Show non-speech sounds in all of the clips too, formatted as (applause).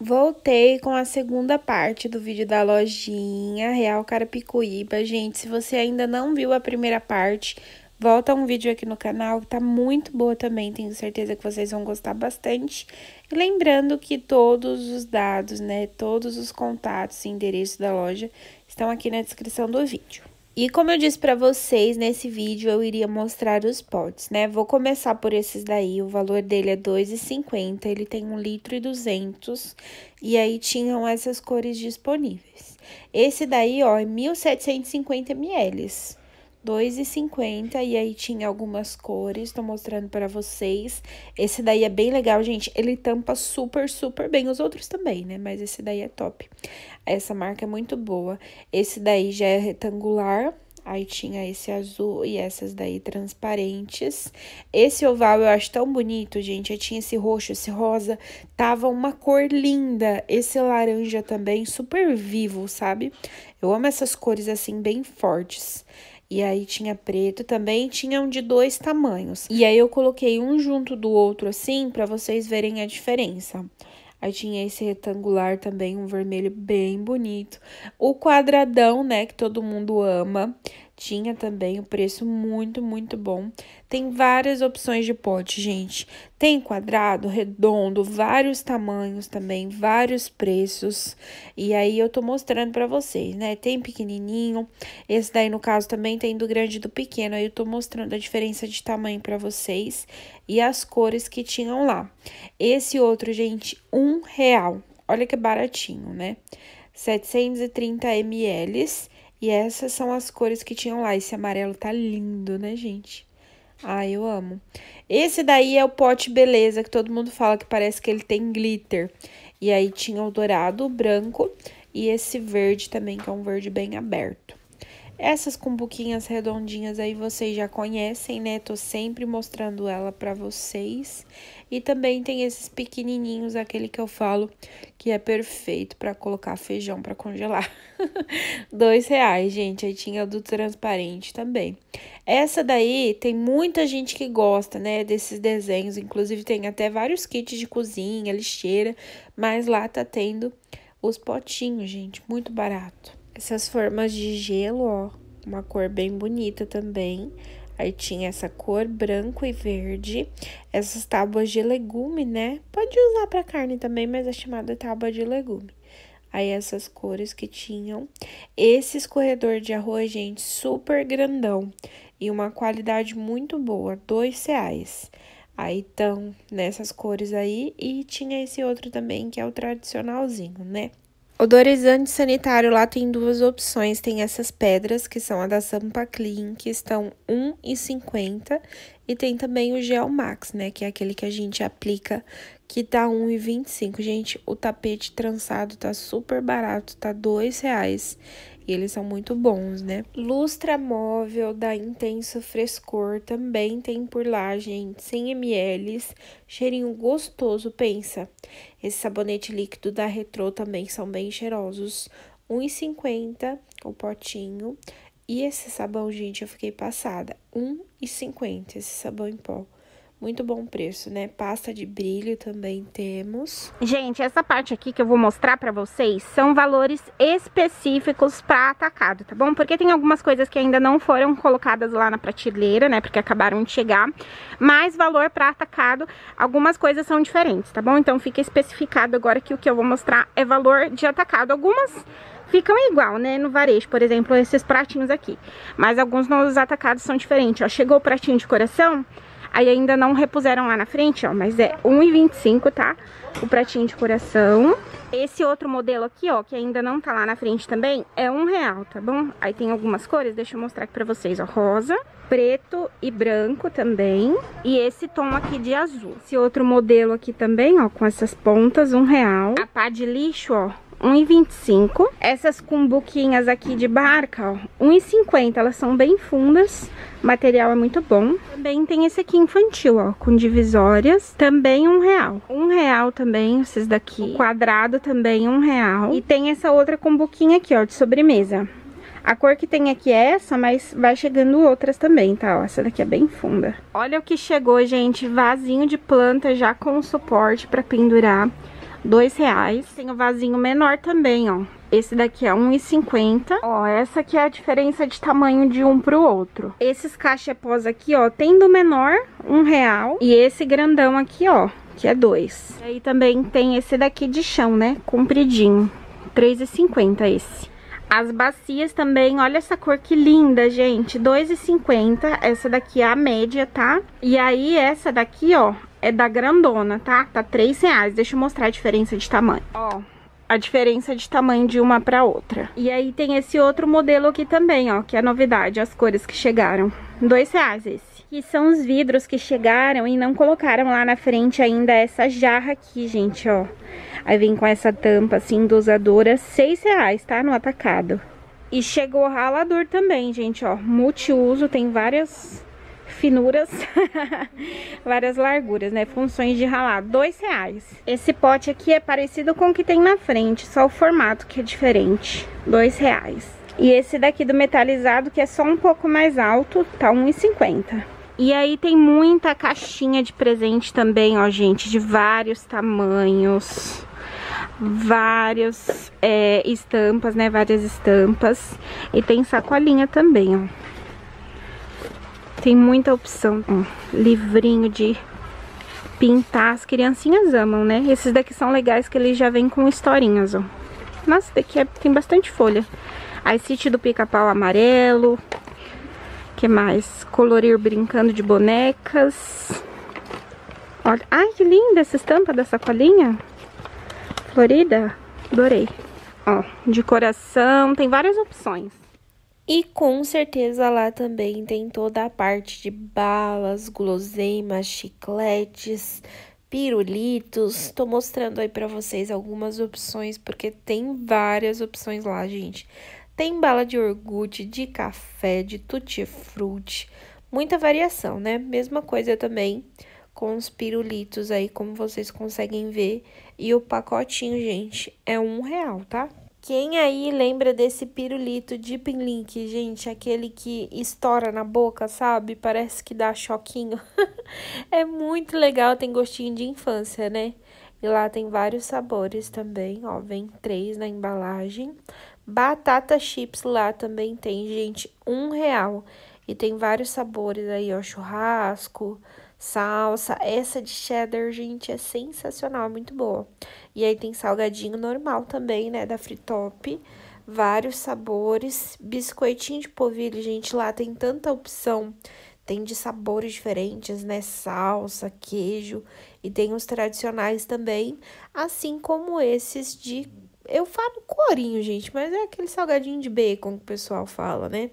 Voltei com a segunda parte do vídeo da lojinha Real Carapicuíba. Gente, se você ainda não viu a primeira parte, volta um vídeo aqui no canal, tá muito boa também, tenho certeza que vocês vão gostar bastante. E lembrando que todos os dados, né, todos os contatos e endereços da loja estão aqui na descrição do vídeo. E como eu disse para vocês, nesse vídeo eu iria mostrar os potes, né? Vou começar por esses daí, o valor dele é 2,50, ele tem 1 litro e 200, e aí tinham essas cores disponíveis. Esse daí, ó, é 1.750 ml. 2,50 e aí tinha algumas cores, tô mostrando para vocês. Esse daí é bem legal, gente, ele tampa super, super bem, os outros também, né, mas esse daí é top. Essa marca é muito boa. Esse daí já é retangular, aí tinha esse azul e essas daí transparentes. Esse oval eu acho tão bonito, gente, aí tinha esse roxo, esse rosa, tava uma cor linda. Esse laranja também, super vivo, sabe? Eu amo essas cores assim, bem fortes. E aí tinha preto também, tinham um de dois tamanhos. E aí eu coloquei um junto do outro assim para vocês verem a diferença. Aí tinha esse retangular também, um vermelho bem bonito. O quadradão, né, que todo mundo ama tinha também o um preço muito, muito bom. Tem várias opções de pote, gente. Tem quadrado, redondo, vários tamanhos também, vários preços. E aí eu tô mostrando para vocês, né? Tem pequenininho, esse daí no caso também tem do grande e do pequeno. Aí eu tô mostrando a diferença de tamanho para vocês e as cores que tinham lá. Esse outro, gente, um real. Olha que baratinho, né? 730 ml e essas são as cores que tinham lá. Esse amarelo tá lindo, né, gente? Ah, eu amo. Esse daí é o pote beleza, que todo mundo fala que parece que ele tem glitter. E aí tinha o dourado, o branco e esse verde também, que é um verde bem aberto. Essas com redondinhas aí vocês já conhecem, né? Tô sempre mostrando ela pra vocês. E também tem esses pequenininhos, aquele que eu falo que é perfeito pra colocar feijão pra congelar. (laughs) Dois reais, gente. Aí tinha do transparente também. Essa daí tem muita gente que gosta, né? Desses desenhos. Inclusive tem até vários kits de cozinha, lixeira. Mas lá tá tendo os potinhos, gente. Muito barato. Essas formas de gelo, ó, uma cor bem bonita também. Aí tinha essa cor branco e verde. Essas tábuas de legume, né? Pode usar para carne também, mas é chamada tábua de legume. Aí essas cores que tinham. Esse escorredor de arroz, gente, super grandão. E uma qualidade muito boa, dois reais. Aí estão nessas cores aí. E tinha esse outro também, que é o tradicionalzinho, né? Odorizante sanitário lá tem duas opções, tem essas pedras que são a da Sampa Clean, que estão R$1,50 e tem também o Gel Max, né, que é aquele que a gente aplica que tá R$1,25. Gente, o tapete trançado tá super barato, tá R$2,00. E eles são muito bons, né? Lustra móvel da Intenso Frescor também tem por lá, gente. 100 ml, cheirinho gostoso, pensa. Esse sabonete líquido da Retro também são bem cheirosos. R$1,50 o potinho. E esse sabão, gente, eu fiquei passada. R$1,50 esse sabão em pó. Muito bom preço, né? Pasta de brilho também temos. Gente, essa parte aqui que eu vou mostrar pra vocês são valores específicos pra atacado, tá bom? Porque tem algumas coisas que ainda não foram colocadas lá na prateleira, né? Porque acabaram de chegar. Mas valor pra atacado, algumas coisas são diferentes, tá bom? Então fica especificado agora que o que eu vou mostrar é valor de atacado. Algumas ficam igual, né, no varejo, por exemplo, esses pratinhos aqui. Mas alguns novos atacados são diferentes, ó. Chegou o pratinho de coração, Aí ainda não repuseram lá na frente, ó, mas é 1,25, tá? O pratinho de coração. Esse outro modelo aqui, ó, que ainda não tá lá na frente também, é um real, tá bom? Aí tem algumas cores, deixa eu mostrar aqui pra vocês, ó, rosa, preto e branco também. E esse tom aqui de azul. Esse outro modelo aqui também, ó, com essas pontas, um real. A pá de lixo, ó, 1,25. Essas cumbuquinhas aqui de barca, ó, 1,50. Elas são bem fundas, o material é muito bom. Também tem esse aqui infantil, ó, com divisórias, também um real. Um real também, esses daqui. O quadrado também um real. E tem essa outra cumbuquinha aqui, ó, de sobremesa. A cor que tem aqui é essa, mas vai chegando outras também, tá? Ó, essa daqui é bem funda. Olha o que chegou, gente. Vasinho de planta já com suporte pra pendurar dois reais. Tem o vasinho menor também, ó. Esse daqui é 1,50. Ó, essa aqui é a diferença de tamanho de um pro outro. Esses cachepós aqui, ó, tem do menor, um real. E esse grandão aqui, ó, que é dois. E aí também tem esse daqui de chão, né, compridinho. 3,50 esse. As bacias também, olha essa cor que linda, gente, 2,50, essa daqui é a média, tá? E aí essa daqui, ó, é da grandona, tá? Tá 3 reais. Deixa eu mostrar a diferença de tamanho. Ó, a diferença de tamanho de uma pra outra. E aí tem esse outro modelo aqui também, ó, que é a novidade, as cores que chegaram. Dois reais esse. Que são os vidros que chegaram e não colocaram lá na frente ainda essa jarra aqui, gente, ó. Aí vem com essa tampa, assim, dosadora, seis reais, tá? No atacado. E chegou ralador também, gente, ó. Multiuso, tem várias finuras, (laughs) várias larguras, né? Funções de ralar, dois reais. Esse pote aqui é parecido com o que tem na frente, só o formato que é diferente, dois reais. E esse daqui do metalizado, que é só um pouco mais alto, tá R$1,50. E aí tem muita caixinha de presente também, ó, gente, de vários tamanhos várias é, estampas, né? Várias estampas. E tem sacolinha também, ó. Tem muita opção. Um livrinho de pintar. As criancinhas amam, né? Esses daqui são legais que eles já vêm com historinhas, ó. Nossa, daqui é, tem bastante folha. a City do pica-pau amarelo. que mais? Colorir brincando de bonecas. Olha. Ai, que linda essa estampa da sacolinha. Florida. Adorei. Ó, de coração. Tem várias opções. E com certeza lá também tem toda a parte de balas, guloseimas, chicletes, pirulitos. Estou mostrando aí para vocês algumas opções, porque tem várias opções lá, gente. Tem bala de orgulho de café, de tutti-frutti, muita variação, né? Mesma coisa também com os pirulitos aí, como vocês conseguem ver. E o pacotinho, gente, é um real, tá? Quem aí lembra desse pirulito Deep Link, gente? Aquele que estoura na boca, sabe? Parece que dá choquinho. (laughs) é muito legal, tem gostinho de infância, né? E lá tem vários sabores também, ó, vem três na embalagem. Batata chips lá também tem, gente, um real. E tem vários sabores aí, ó, churrasco, salsa. Essa de cheddar, gente, é sensacional, muito boa. E aí tem salgadinho normal também, né, da Fritop. Vários sabores. Biscoitinho de polvilho, gente, lá tem tanta opção. Tem de sabores diferentes, né, salsa, queijo. E tem os tradicionais também, assim como esses de... Eu falo corinho, gente, mas é aquele salgadinho de bacon que o pessoal fala, né?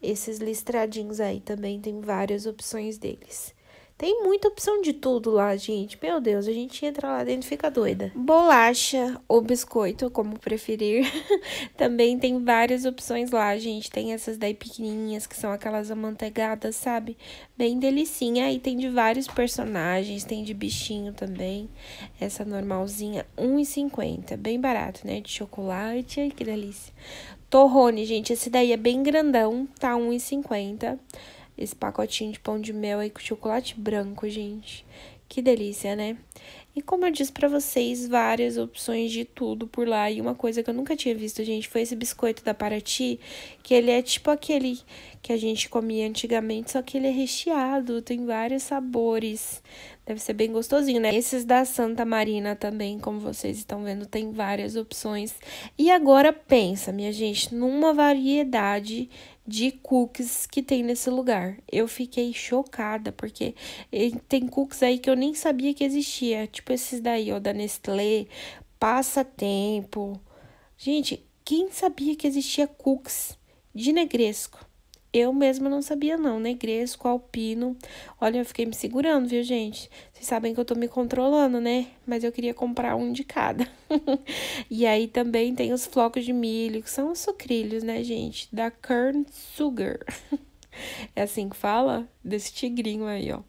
Esses listradinhos aí também tem várias opções deles. Tem muita opção de tudo lá, gente. Meu Deus, a gente entra lá dentro e fica doida. Bolacha ou biscoito, como preferir. (laughs) Também tem várias opções lá, gente. Tem essas daí pequenininhas, que são aquelas amanteigadas, sabe? Bem delicinha. E tem de vários personagens, tem de bichinho também. Essa normalzinha, R$1,50. Bem barato, né? De chocolate. Ai, que delícia. Torrone, gente. Esse daí é bem grandão, tá R$1,50 esse pacotinho de pão de mel aí com chocolate branco, gente. Que delícia, né? E como eu disse para vocês, várias opções de tudo por lá. E uma coisa que eu nunca tinha visto, gente, foi esse biscoito da Paraty, que ele é tipo aquele que a gente comia antigamente, só que ele é recheado, tem vários sabores. Deve ser bem gostosinho, né? Esses da Santa Marina também, como vocês estão vendo, tem várias opções. E agora pensa, minha gente, numa variedade de cookies que tem nesse lugar. Eu fiquei chocada, porque eh, tem cookies aí que eu nem sabia que existia, tipo tipo esses daí, ó, da Nestlé, Passatempo. Gente, quem sabia que existia cookies de negresco? Eu mesma não sabia, não. Negresco, alpino. Olha, eu fiquei me segurando, viu, gente? Vocês sabem que eu tô me controlando, né? Mas eu queria comprar um de cada. (laughs) e aí também tem os flocos de milho, que são os sucrilhos, né, gente? Da Kern Sugar. (laughs) é assim que fala? Desse tigrinho aí, ó.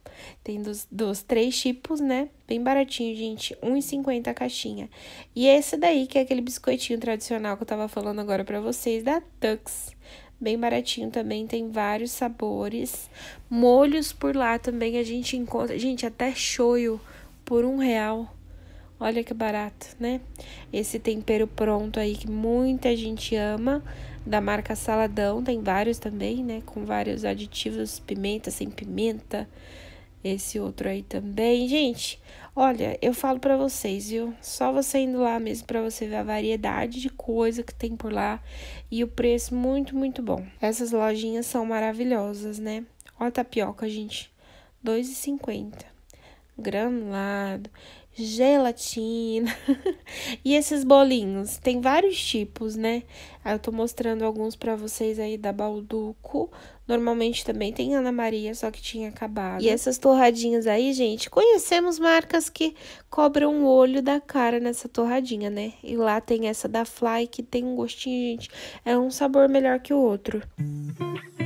Tem dos, dos três tipos, né? Bem baratinho, gente. R$1,50 a caixinha. E esse daí, que é aquele biscoitinho tradicional que eu tava falando agora pra vocês, da Tux. Bem baratinho também, tem vários sabores. Molhos por lá também a gente encontra. Gente, até shoyu por um real. Olha que barato, né? Esse tempero pronto aí que muita gente ama, da marca Saladão, tem vários também, né? Com vários aditivos, pimenta, sem pimenta, esse outro aí também. Gente, olha, eu falo para vocês, viu? Só você indo lá mesmo para você ver a variedade de coisa que tem por lá e o preço muito, muito bom. Essas lojinhas são maravilhosas, né? Olha a tapioca, gente. R$2,50. Granulado gelatina (laughs) e esses bolinhos. Tem vários tipos, né? Ah, eu tô mostrando alguns para vocês aí da Balduco. Normalmente também tem Ana Maria, só que tinha acabado. E essas torradinhas aí, gente, conhecemos marcas que cobram o olho da cara nessa torradinha, né? E lá tem essa da Fly, que tem um gostinho, gente, é um sabor melhor que o outro. Música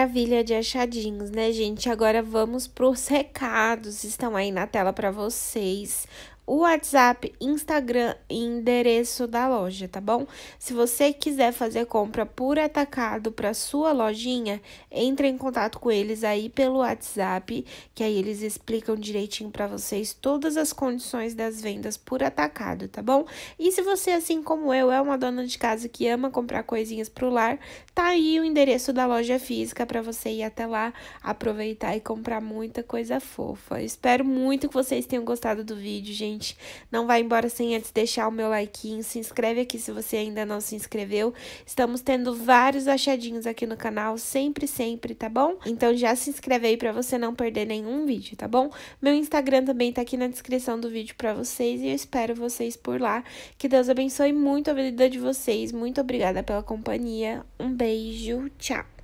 maravilha de achadinhos, né, gente? Agora vamos para os recados, estão aí na tela para vocês o WhatsApp, Instagram e endereço da loja, tá bom? Se você quiser fazer compra por atacado para sua lojinha, entre em contato com eles aí pelo WhatsApp, que aí eles explicam direitinho para vocês todas as condições das vendas por atacado, tá bom? E se você, assim como eu, é uma dona de casa que ama comprar coisinhas pro lar, tá aí o endereço da loja física para você ir até lá, aproveitar e comprar muita coisa fofa. espero muito que vocês tenham gostado do vídeo, gente gente. Não vai embora sem antes deixar o meu like, se inscreve aqui se você ainda não se inscreveu. Estamos tendo vários achadinhos aqui no canal, sempre, sempre, tá bom? Então já se inscreve aí pra você não perder nenhum vídeo, tá bom? Meu Instagram também tá aqui na descrição do vídeo pra vocês e eu espero vocês por lá. Que Deus abençoe muito a vida de vocês. Muito obrigada pela companhia. Um beijo, tchau!